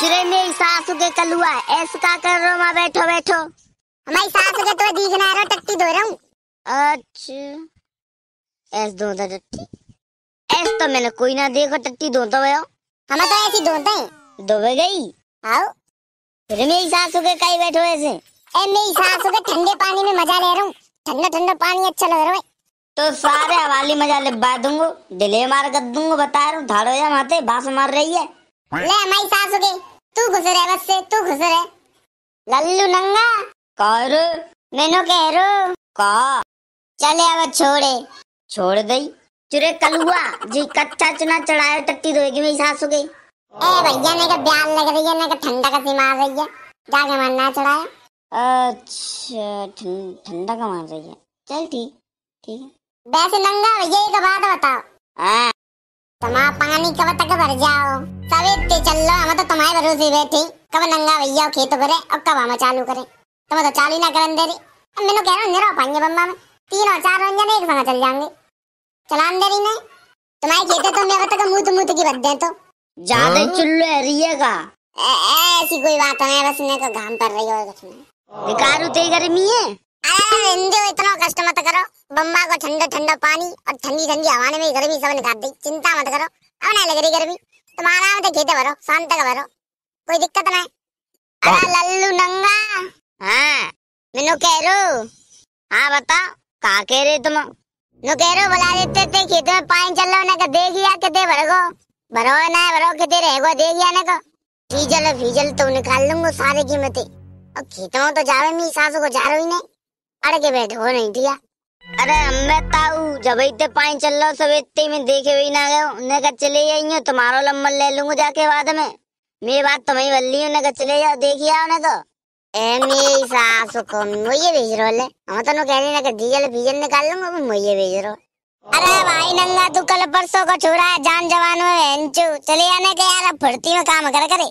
तेरे मेरी सासु के कलुआ ऐसे का कर रहा मां बैठो बैठो हमारी सासु के तो दीख ना रहा टट्टी धो रहा हूं अच्छा ऐस धोता टट्टी ऐस तो मैंने कोई ना देखो टट्टी धोता हुआ हम तो ऐसी धोते हैं धोबे गई आओ तेरे मेरी सासु के कई बैठो ऐसे ए मेरी सासु के ठंडे पानी में मजा ले रहा हूं ठंडा ठंडा पानी अच्छा लग रहा है तो सारे हवाली मजा ले बा दूंगा डिले मार कर दूंगा बता रहा हूं धाड़ो या माते बास मार रही है ले हमारी सासु के तू घुसर है बस से तू घुसर है लल्लू नंगा कर मैनो कह रो का चले अब छोड़े छोड़ गई चुरे कलुआ जी कच्चा चुना चढ़ाया टट्टी धोएगी मेरी सासू गई ए भैया ने का ब्याल लग रही है ने का ठंडा का सीमा रही है जाके मारना चढ़ाया अच्छा ठंडा का मार रही है चल ठीक ठीक है वैसे नंगा भैया एक तो बात बताओ हाँ तमा पानी कब तक भर जाओ सवे ते चल लो हम तो तुम्हारे भरोसे बैठे कब नंगा भैया खेत करे और कब हम चालू करे तुम तो चालू ना करन दे रे अब मैंने कह रहा हूँ निरा पाएंगे बम्मा में तीन और चार रंजन एक संग चल जाएंगे चलान दे रही नहीं तुम्हारे खेत तो मैं तक मुत मुत की बद्दे तो ज्यादा हाँ? चुल्लो है रियेगा ऐसी कोई बात है बस मेरे को तो घाम पर रही हो कुछ निकारू तेरी गर्मी है अरे इंदे इतना कष्ट मत करो बम्मा को ठंडा ठंडा पानी और ठंडी ठंडी हवा में गर्मी सब निकाल दी चिंता मत करो अब नहीं लग रही गर्मी तुम आराम से तो खेते भरो शांत का भरो कोई दिक्कत नहीं अरे हाँ। लल्लू नंगा हाँ मैं कह रो हाँ बता कहा कह रहे तुम नो कह रो बुला देते थे खेत में पानी चल रहा ना दे गया कितने भरगो भरो ना भरो कितने रहेगा दे गया ना को फीजल फीजल तो निकाल लूंगा सारे कीमतें और खेतों तो जा रही सासू को जा रही नहीं अड़के के हो नहीं दिया अरे हम्मे ताऊ जब इतने पानी चल रहा सब इतने में देखे हुई ना गए उन्हें कहा चले जाइयो तो तुम्हारा लंबर ले लूंगा जाके बाद में मेरी बात तो मैं बल्ली उन्हें कहा चले जाओ देखिए आओ ना तो ए मेरी सास को मुझे भेज रहा है हम तो कह रहे ना डीजल डीजल निकाल लूंगा वो मुझे भेज रहो अरे भाई नंगा तू कल परसों को छोड़ा है जान जवान में बहनचू चले जाने के यार अब फुर्ती में काम कर करे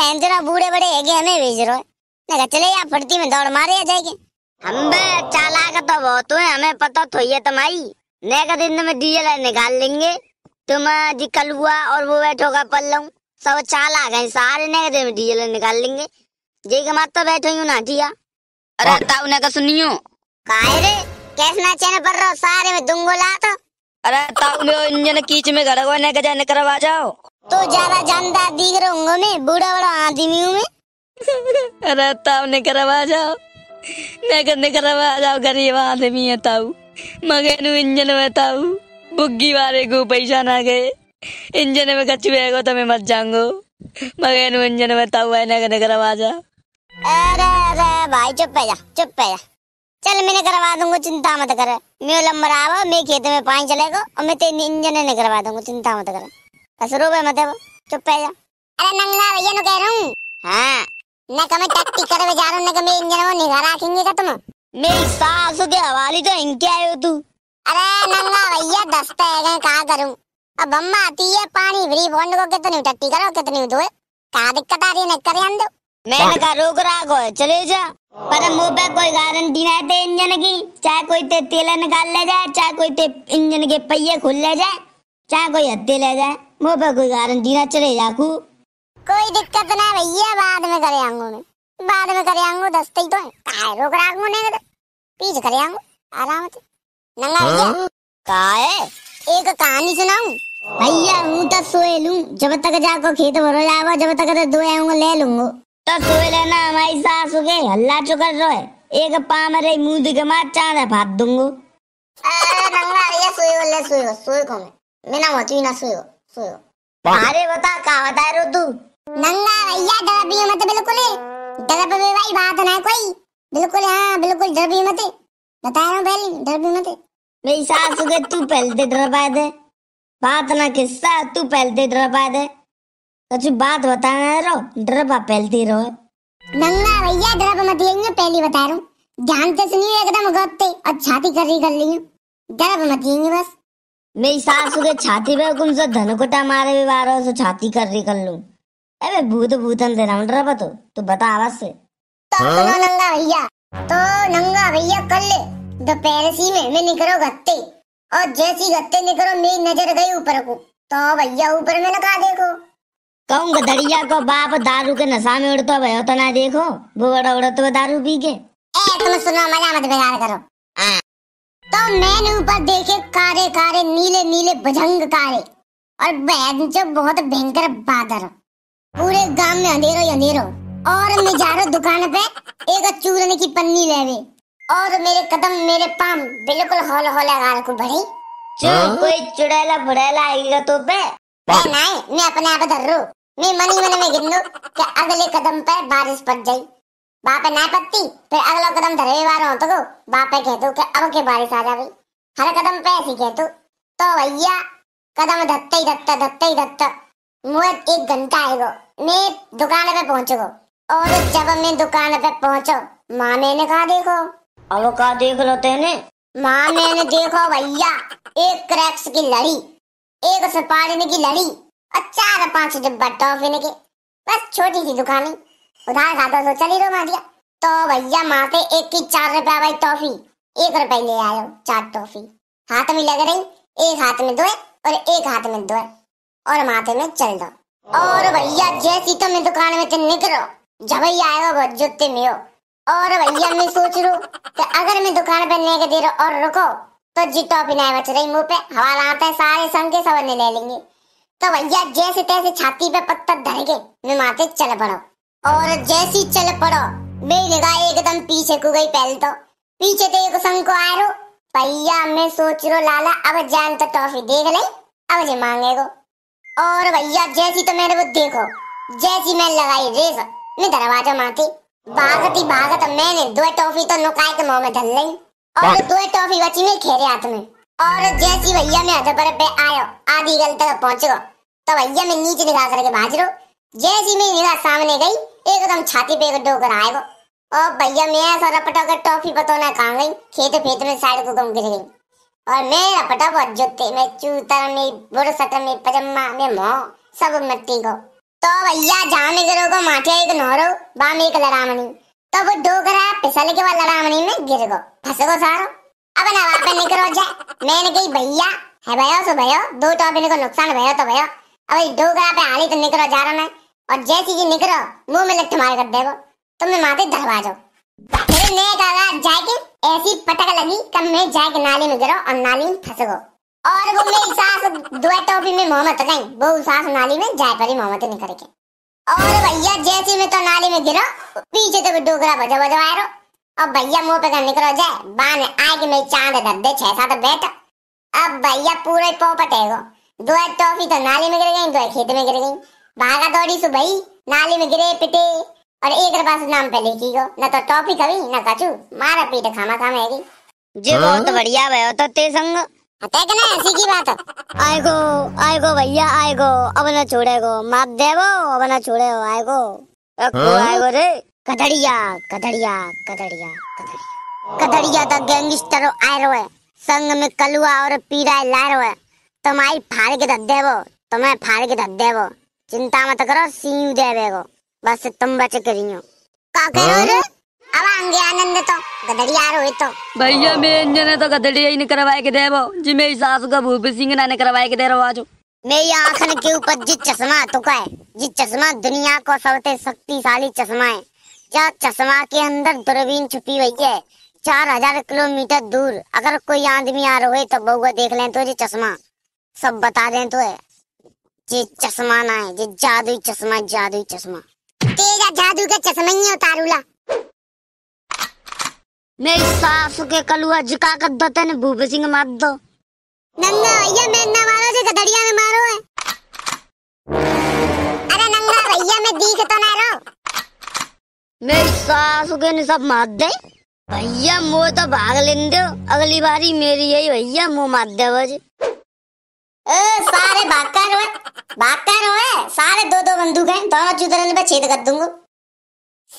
बहनचू ना बूढ़े बड़े है हमें भेज रहो ना चले यार फुर्ती में दौड़ मारे जाएगी हम चालाक तो बहुत है हमें पता तो ये तुम्हारी तो नए का दिन में डीजल निकाल लेंगे तुम जी कल हुआ और वो पल पल्लू सब चालाक है सारे नए दिन में डीजल निकाल लेंगे जी का मात तो बैठो यू ना ठिया अरे ताऊ ने का सुनियो काहे रे ना चैन पर रहो सारे में दुंगो लात अरे ताऊ ने इंजन कीच में गड़गो ने का जाने करवा जाओ तो ज्यादा जानदार दिख रहे होंगे मैं बूढ़ा बड़ा आदमी हूँ मैं अरे ताऊ ने करवा जाओ मैं नगर जाओ गरीब आदमी है ताऊ मगे नु इंजन में ताऊ बुग्गी वाले को पैसा ना गए इंजन में कच्चू बेगो तो मैं मत जाऊंगो मगे नु इंजन में ताऊ है नगर नगर आजा अरे अरे भाई चुप है जा चुप है जा चल मैंने करवा दूंगा चिंता मत कर मैं लंबर आवा मैं खेत में पानी चलेगा और मैं तेरे इंजन ने करवा दूंगा चिंता मत कर बस पे मत चुप है जा अरे नंगा भैया नु कह रहा हूँ हाँ न कमे तो टट्टी करवे जा रहा न कमे तो इंजन वो निगाह रखेंगे का तो तुम मेरी सास के हवाले तो इनके आयो तू अरे नंगा भैया दस पैग हैं कहा करूं अब अम्मा आती है पानी भरी बॉन्ड को कितनी टट्टी करो कितनी धोए कहा दिक्कत आ रही है करे अंदो मैंने कहा रोक राख चले जा पर मुंह कोई गारंटी नहीं थे इंजन की चाहे कोई ते तेल निकाल ले जाए चाहे कोई ते इंजन के पहिए खुल ले जाए चाहे कोई हत्ते ले जाए मुंह कोई गारंटी ना चले जाकू कोई दिक्कत ना भैया बाद में करे आंगो मैं बाद में करे आंगो दस ही तो है काय रोक राखूंगा नहीं तो पीछे करे आंगो आराम से नंगा हो गया है एक कहानी सुनाऊं भैया हूं तो सोए लूं जब तक जाको खेत भरो जावा जब तक तो दो आंगो ले लूंगो तो सोए लेना हमारी सासू के हल्ला चुकर रो है एक पाम रे मुंह दिख मार चांद भाग दूंगो अरे नंगा भैया सोए हो ले सोए हो सोए को मैं मैं ना मचू ना सोए हो सोए हो अरे बता का बता रो तू नंगा भैया डर भी मत बिल्कुल डर भी भाई बात ना कोई बिल्कुल हाँ बिल्कुल डर भी मत बता रहा हूँ पहले डर भी मत मेरी सास के तू पहले दे डर पाए दे बात ना किस्सा तू पहले दे डर पाए दे कुछ बात बताना है रो डर पा दे रो नंगा भैया डर भी मत लेंगे पहले बता रहा हूँ ध्यान से सुनिए एकदम गौते और छाती कर खरी कर ली डर भी मत लेंगे बस मेरी सास के छाती पे कुछ धनकुटा मारे भी बारह सो छाती कर रही कर लूं अबे भूत भूतन दे रहा डरा तो तू बता आवाज से तो हाँ? सुनो नंगा भैया तो नंगा भैया कर ले दोपहर सी में मैं निकलो गत्ते और जैसी गत्ते निकलो मेरी नजर गई ऊपर को तो भैया ऊपर में लगा देखो कौन गदड़िया को बाप दारू के नशा में उड़ता भयो तो ना देखो तो वो बड़ा उड़त तो दारू पी के ए तुम सुनो मजा मत बेकार करो तो मैंने ऊपर देखे कारे कारे नीले नीले भजंग कारे और बहन जो बहुत भयंकर बादल पूरे गांव में अंधेरो ही अंधेरो और मैं जा रहा दुकान पे एक चूरने की पन्नी लेवे और मेरे कदम मेरे पाम बिल्कुल हौल है गाल को भरी जो हाँ? कोई चुड़ैला बुड़ैला आएगा तो पे मैं नहीं मैं अपने आप धर रू मैं मन ही मन में गिन लू कि अगले कदम पे बारिश पड़ जाए बापे ना पत्ती फिर अगला कदम धरे बार हो तो बापे कह दो कि अब के बारिश आ जावे हर कदम पे ऐसी कह दो तो भैया कदम धत्ते ही धत्ता धत्ते ही धत्ता मुझे एक घंटा आएगा मैं दुकान पे पहुंचो और जब मैं दुकान पे पहुंचो माँ मैंने कहा देखो अब कहा देख लो तेने माँ मैंने देखो भैया एक क्रैक्स की लड़ी एक सपाड़ने की लड़ी और चार पांच डिब्बा टॉफिन के बस छोटी सी दुकान है उधार खाता सोचा नहीं रो दिया तो भैया माँ से एक की चार रुपया वाली टॉफी एक रुपये ले आयो चार टॉफी हाथ में लग रही एक हाथ में दो है और एक हाथ में दो है और माथे में चल दो और भैया जैसी तो मैं दुकान में निकलो जब ही आएगा वो जुत्ते में हो और भैया मैं सोच रू कि अगर मैं दुकान पर नहीं दे रहा और रुको तो जी टॉपी नहीं बच रही मुंह पे हवाला आता है सारे संग के सबने ले लेंगे तो भैया जैसे तैसे छाती पे पत्थर धर के मैं माते चल पड़ो और जैसी चल पड़ो मेरी निगाह एकदम पीछे को गई पहले तो पीछे तो एक संग को आ रो भैया मैं सोच रो लाला अब जान तो टॉफी देख ले अब जे मांगेगो और भैया जैसी तो मैंने वो देखो जैसी मैं लगाई रेस मैं दरवाजा मारती भागत ही भागत मैंने दो टॉफी तो नुकाए के मुंह में धल ली और दो टॉफी बची मेरे खेरे हाथ में और जैसी भैया मैं हजपर पे आयो आधी गल तक पहुंच गो तो भैया मैं नीचे निगाह करके भाज रो जैसी मैं निगाह सामने गई एकदम छाती पे एक डोकर आएगा और भैया मैं ऐसा रपटा कर टॉफी बतौना कहा गई खेत फेत में साइड को गम गिर गई और मेरा पता बहुत जूते में चूता में बुरसक में पजम्मा में मो सब मट्टी को तो भैया जाने गिरो को माठिया एक नोरो बामे एक लड़ामनी तो वो दो करा पिसले के वाला लड़ामनी में गिर गो फंस गो सारो अब ना वापस निकलो जाए मैंने कही भैया है भयो सो भयो दो टॉपिन तो को नुकसान भयो तो भयो अब दो करा पे आली तो निकलो जा रहा मैं और जैसी जी निकलो मुंह में लट्ठ मार कर देखो तुम्हें तो माथे धरवा जाओ फिर नेक आगा जाके ऐसी पटक लगी कब मैं जाग नाली में गिरो और नाली में फंस गो और वो मेरी सास दो टोपी में मोहम्मद गई वो सास नाली में जाए परी मोहम्मद नहीं करके और भैया जैसे में तो नाली में गिरो पीछे तो डोगरा बजा बजा आयो अब भैया मुंह पे निकलो जाए बान आग मैं चांद धर दे छह सात बैठ अब भैया पूरे पो पटेगो दो टॉफी तो नाली में गिर गई दो खेत में गिर गई भागा दौड़ी सुबह नाली में गिरे पिटे और एक रबास नाम पे लिखी गो ना तो टॉपी कभी ना कछु मारा पीट खामा खा मेरी जी हाँ? बहुत बढ़िया भयो तो ते संग के हाँ, ना ऐसी की बात आएगो आएगो भैया आएगो अब न छोड़ेगो मात देवो अब न छोड़ेगो आएगो अको हाँ? आएगो रे कधड़िया कधड़िया कधड़िया कधड़िया तो द गैंगस्टर आयरो है संग में कलुआ और पीड़ा लारो है तुम्हारी तो फाड़ के दे देवो तुम्हें तो फाड़ के दे देवो चिंता मत करो सीयू देवेगो बस तुम बच करियो का कह हाँ? रहे हो अब आंगे आनंद तो गदड़ी आ रोए तो भैया मैं इंजन तो गदड़ी ही नहीं करवाए के देबो जी मेरी सास का भूप सिंह ने करवाए के दे रहा आज मेरी आंखन के ऊपर जी चश्मा तो का है जी चश्मा दुनिया को सबसे शक्तिशाली चश्मा है जा चश्मा के अंदर दूरबीन छुपी हुई है चार हजार किलोमीटर दूर अगर कोई आदमी आ रहे तो बहू देख लें तो ये चश्मा सब बता दें तो है ये चश्मा ना है ये जादुई चश्मा जादुई चश्मा तेरा जादू का चश्मा ही उतारूला मेरी सास के कलुआ झुका कर दो तेने भूप सिंह मार दो नंगा भैया मेन्ना मारो से गदड़िया तो में मारो है अरे नंगा भैया मैं दिख तो ना रो मेरी सास के ने सब मार दे भैया मो तो भाग लेंदे अगली बारी मेरी यही भैया मो मार दे बजे ओ सारे बाकर हुए बाकर हुए सारे दो दो बंदूक हैं दोनों चूतरे पे छेद कर दूंगा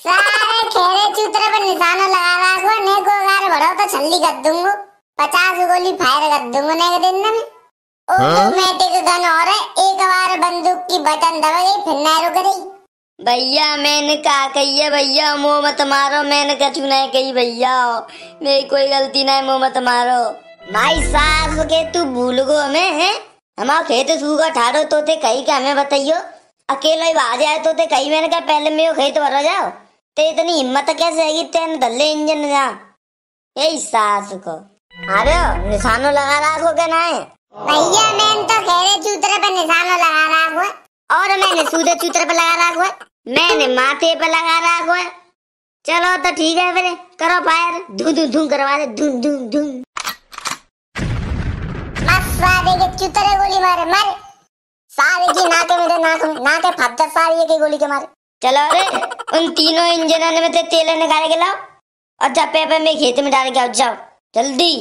सारे खेरे चूतरे पर निशाना लगा रहा रखो ने को अगर बढ़ो तो छल्ली कर दूंगा पचास गोली फायर कर दूंगा नेक दिन में ऑटोमेटिक हाँ? गन और एक बार बंदूक की बटन दबा गई फिर ना रुक रही भैया मैंने कहा कही है भैया मुंह मत मारो मैंने कछु नहीं कही भैया मेरी कोई गलती नहीं मुंह मत मारो भाई सास के तू भूल गो हमें है हमारा खेत सूखा ठाड़ो तो थे कही के हमें बताइयो अकेला ही बाहर जाए तो थे कही मैंने कहा पहले मेरे खेत भर जाओ ते इतनी हिम्मत कैसे है तेन धल्ले इंजन जा यही सास को अरे निशानो लगा रहा को क्या ना भैया मैं तो खेरे चूतरे पर निशानो लगा रहा रखो और मैंने सूदे चूतरे पर लगा रहा रखो मैंने माथे पर लगा रहा रखो चलो तो ठीक है फिर करो फायर धू धू धू करवा दे धू धू धू साले चुतरे गोली मारे मारे साले की नाके नाक नाके के गोली के मारे चलो अरे उन तीनों इंजनों ने तेल निकाल के लाओ और चपेपे में खेत में डाल के आओ जाओ जल्दी